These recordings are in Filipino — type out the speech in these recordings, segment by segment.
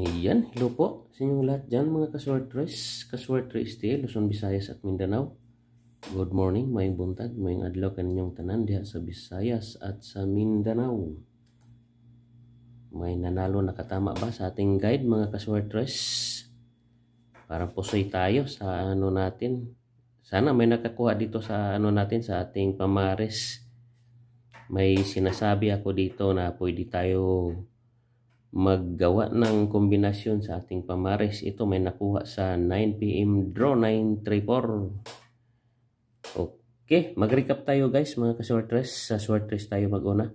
Ayan, hello po sa inyong lahat dyan mga kaswertres, kaswertres tea, Luzon, Visayas at Mindanao. Good morning, mayong buntag, mayong adlaw kaninyong tanan diha sa Visayas at sa Mindanao. May nanalo nakatama ba sa ating guide mga kaswertres? Para pusoy tayo sa ano natin. Sana may nakakuha dito sa ano natin sa ating pamares. May sinasabi ako dito na pwede tayo maggawa ng kombinasyon sa ating pamaris. Ito may nakuha sa 9pm draw 934. Okay, mag-recap tayo guys mga kasortres. Sa sortres tayo mag-una.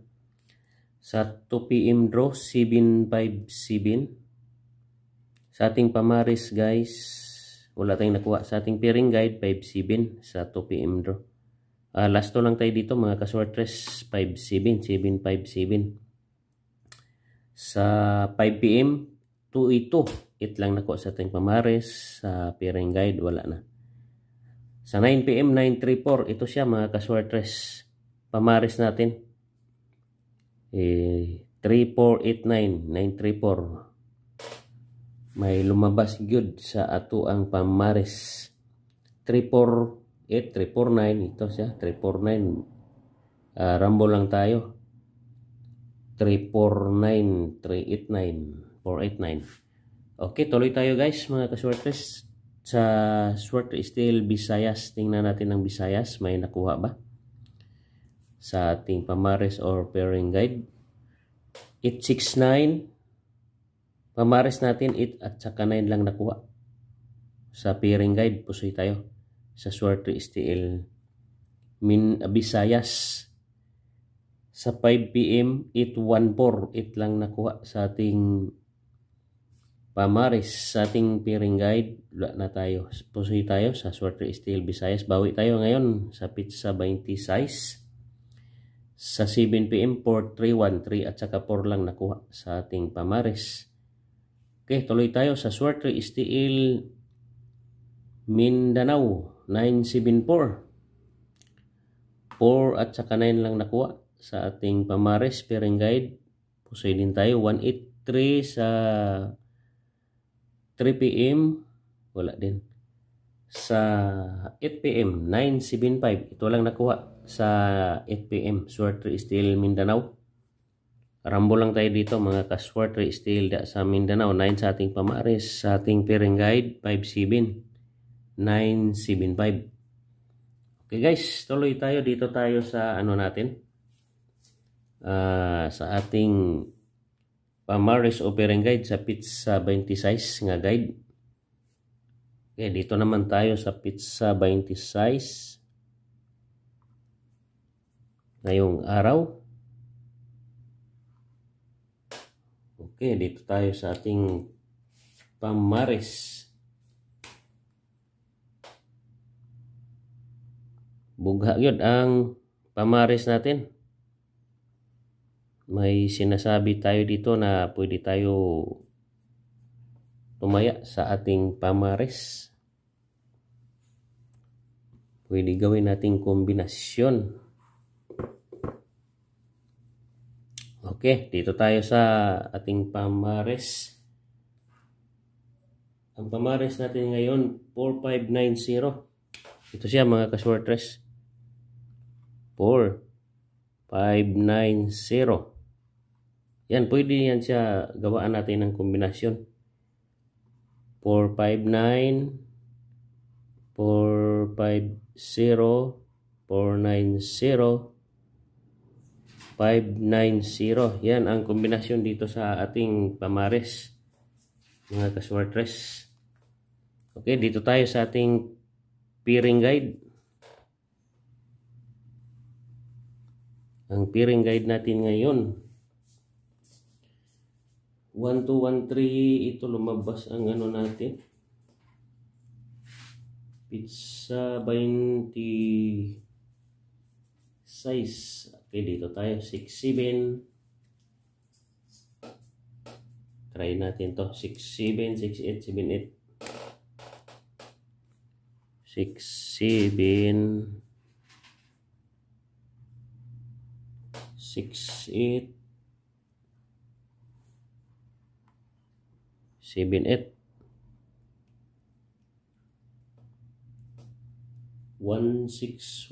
Sa 2pm draw 757. Sa ating pamares guys, wala tayong nakuha. Sa ating pairing guide 57 sa 2pm draw. Uh, last to lang tayo dito mga kasortres 57, 757 sa 5 pm 282 it lang nako sa ating pamares sa pairing guide wala na sa 9 pm 934 ito siya mga kaswartres pamares natin eh 3489 934 may lumabas gyud sa ato ang pamares 348 349 ito siya 349 uh, rambo lang tayo 349 389 okay tuloy tayo guys mga kaswertes sa sword steel Visayas tingnan natin ang Visayas may nakuha ba sa ating pamares or pairing guide 869 pamares natin 8 at saka 9 lang nakuha sa pairing guide pusoy tayo sa sword steel min Visayas sa 5 p.m. 814 it lang nakuha sa ating pamaris sa ating peering guide wala na tayo pusoy tayo sa Swerte Steel Visayas bawi tayo ngayon sa pizza 20 size sa 7 p.m. 4313 at saka 4 lang nakuha sa ating pamaris okay tuloy tayo sa Swerte Steel Mindanao 974 4 at saka 9 lang nakuha sa ating Pamares Pairing Guide. Pusay din tayo 183 sa 3 p.m. Wala din. Sa 8 p.m. 975. Ito lang nakuha sa 8 p.m. Swerter Steel Mindanao. Rambo lang tayo dito mga ka-swerter steel sa Mindanao. 9 sa ating Pamares. Sa ating Pairing Guide 57. 975. Okay guys, tuloy tayo dito tayo sa ano natin uh, sa ating Pamaris Offering Guide sa Pizza 26 nga guide. Okay, dito naman tayo sa Pizza 26 ngayong araw. Okay, dito tayo sa ating Pamaris. Bugha yun ang Pamaris natin may sinasabi tayo dito na pwede tayo tumaya sa ating pamares. Pwede gawin nating kombinasyon. Okay, dito tayo sa ating pamares. Ang pamares natin ngayon, 4590. Ito siya mga kaswartres. 4590. Yan, pwede yan siya gawaan natin ng kombinasyon. 459 450 490 590. Yan ang kombinasyon dito sa ating pamares. Mga kaswartres. Okay, dito tayo sa ating peering guide. Ang peering guide natin ngayon 1213 ito lumabas ang ano natin pizza 20 size okay dito tayo 67 try natin to 67 68 78 67 68 7, 8. 1, Tapos,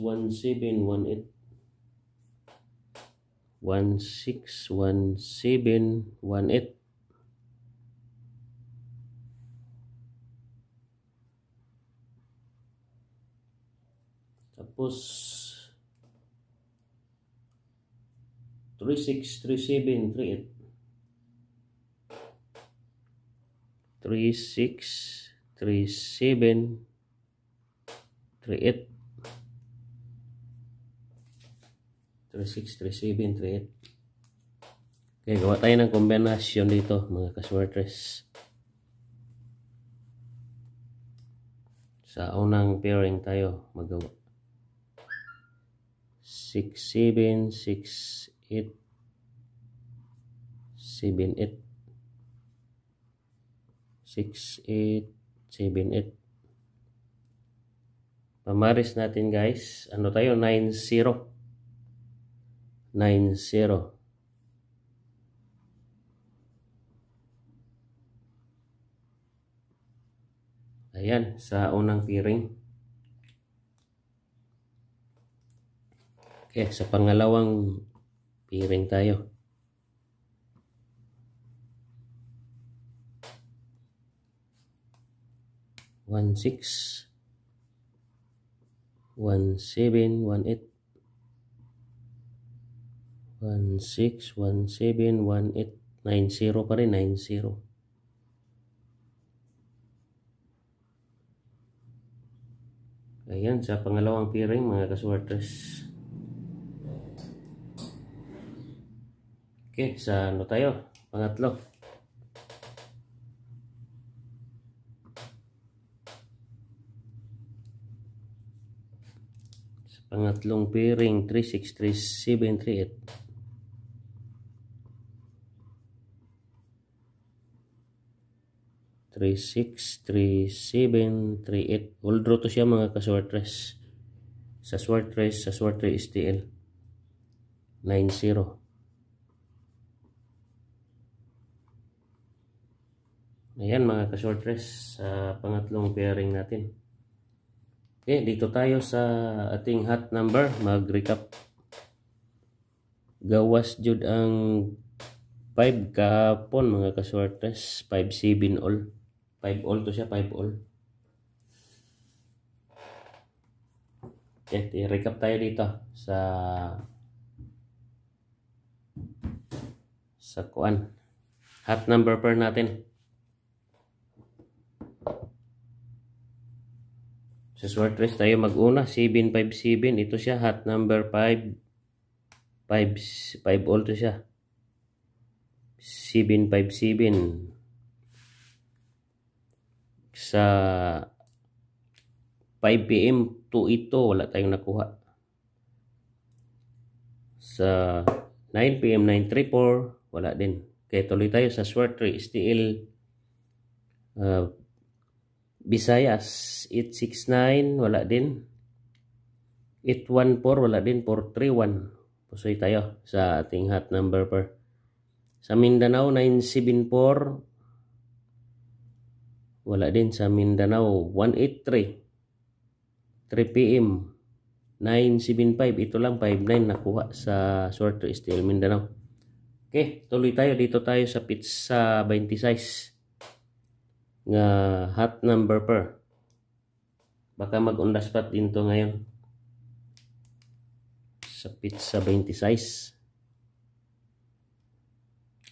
3, 6, 3, 36, 37, 38. 36, 37, 38. Okay, gawa tayo ng kombinasyon dito mga kaswertres. Sa unang pairing tayo magawa. 6, 7, 6, 8, 7, 8. 6, 8, Pamaris natin guys. Ano tayo? 90 90 9, Ayan, sa unang tiring. Okay, sa pangalawang piring tayo. 1, 6, 1, 7, 1, 8, 1, pa rin, 90 0. Ayan, sa pangalawang piring mga kaswarters. Okay, sa ano tayo? Pangatlo. Pangatlong pairing 363738. 363738 six, three, to siya mga ka-swartres. Sa swartres, sa swartres STL. 90 0 Ayan mga ka-shortress sa uh, pangatlong pairing natin. Okay, dito tayo sa ating hot number, mag-recap. Gawas jud ang 5 kahapon mga kaswartes, 5 7 all. 5 all to siya, 5 all. Okay, i-recap tayo dito sa sa kuan. Hot number pair natin. Sa shortways tayo mag-una. 757. Ito siya. Hot number 5. 5, 5 all siya. 757. Sa 5 p.m. to ito. Wala tayong nakuha. Sa 9 p.m. 934. Wala din. Kaya tuloy tayo sa short STL uh, Visayas 869 wala din 814 wala din 431 pusoy tayo sa ating hot number per sa Mindanao 974 wala din sa Mindanao 183 3 pm 975 ito lang 59 nakuha sa Sword to Steel Mindanao okay tuloy tayo dito tayo sa pizza 26 nga hot number per baka mag on the spot ngayon sa pizza 20 size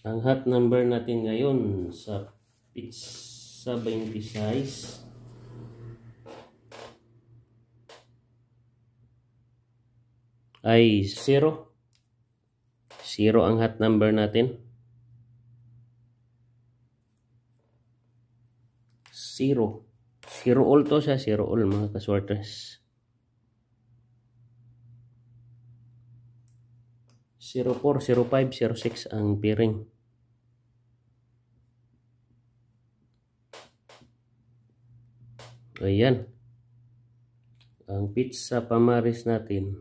ang hot number natin ngayon sa pizza 20 size ay 0 0 ang hot number natin 0. 0 all to siya, 0 all mga kasorters. 04, 05, 06 ang pairing. Ayan. Ang pitch sa pamaris natin.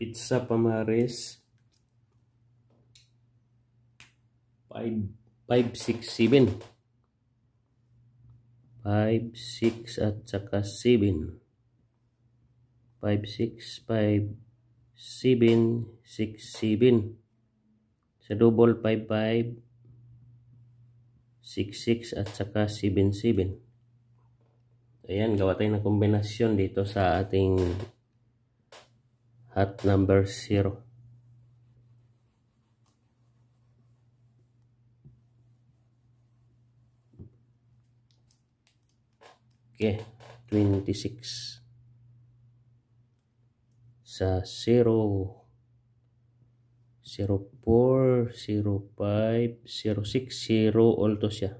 Pitch sa pamaris 5, 6, at saka 7. 5, 6, 5, 7, 6, 7. Sa double 5, 5, 6, 6 at saka 7, 7. Ayan, gawa tayo ng kombinasyon dito sa ating hot number 0. Okay, 26 sa 0 04, 05, 06, 0 all to siya.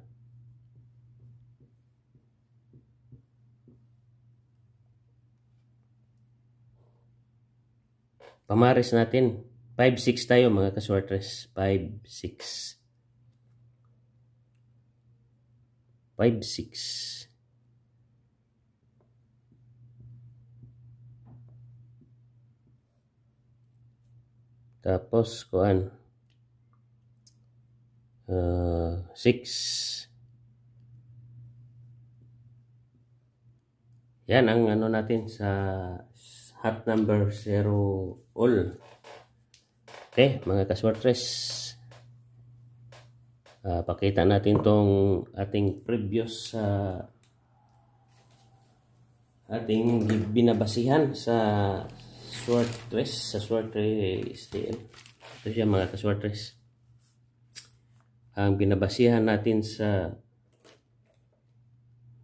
Pamares natin. 5-6 tayo mga kaswartres. 5-6. 5-6. Tapos, kuan. Uh, 6 Yan ang ano natin sa hot number 0 all. Okay, mga kaswartres. Uh, ah, pakita natin tong ating previous sa uh, ating binabasihan sa sword dress. Sa sword dress din. Ito siya mga ka dress. Ang binabasihan natin sa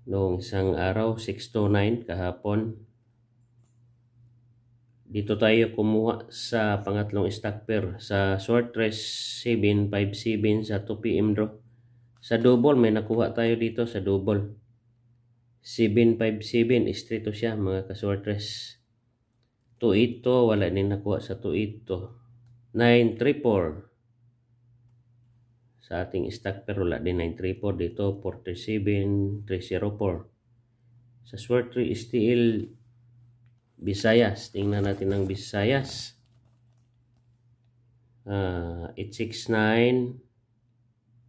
noong isang araw, 6 kahapon. Dito tayo kumuha sa pangatlong stock pair sa short race 757 sa 2 PM draw. Sa double may nakuha tayo dito sa double. 757 istrito siya mga ka-short race. 282 wala din nakuha sa 282 934 sa ating stock pero wala din 934 dito 437 304 sa swear 3 steel Visayas tingnan natin ang bisayas uh, 869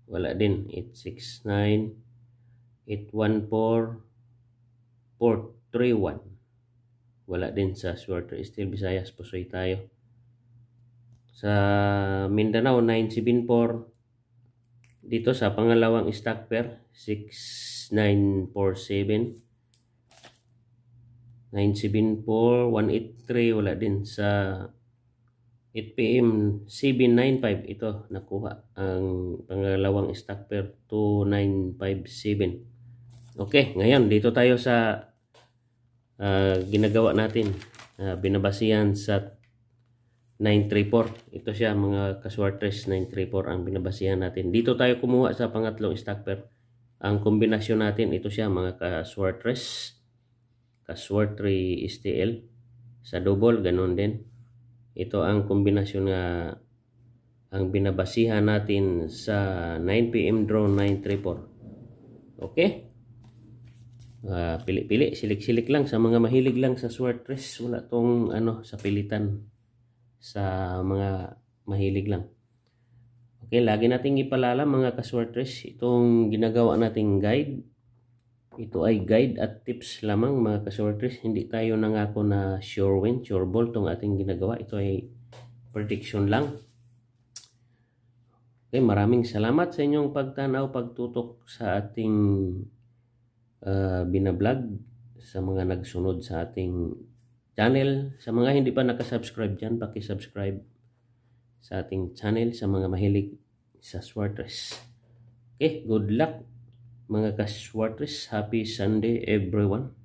wala din 869 814 431 wala din sa Suerte Steel Visayas Pusoy tayo sa Mindanao 974 dito sa pangalawang stock pair 6947 974 wala din sa 8pm CB95 ito nakuha ang pangalawang stock pair 2957 okay ngayon dito tayo sa uh, ginagawa natin. Uh, binabase sa 934. Ito siya mga kaswartres 934 ang binabasihan natin. Dito tayo kumuha sa pangatlong stock pair. Ang kombinasyon natin ito siya mga kaswartres. Kaswartre STL. Sa double ganun din. Ito ang kombinasyon nga ang binabasihan natin sa 9pm drone 934. Okay? uh, pili-pili, silik-silik lang sa mga mahilig lang sa sword race, wala tong ano sa pilitan sa mga mahilig lang. Okay, lagi nating ipalala mga ka-sword race itong ginagawa nating guide. Ito ay guide at tips lamang mga ka-sword race. Hindi tayo nangako na sure win, sure ball tong ating ginagawa. Ito ay prediction lang. Okay, maraming salamat sa inyong pagtanaw, pagtutok sa ating uh, binablog sa mga nagsunod sa ating channel. Sa mga hindi pa nakasubscribe dyan, subscribe sa ating channel sa mga mahilig sa Swartres. Okay, good luck mga ka-Swartres. Happy Sunday everyone.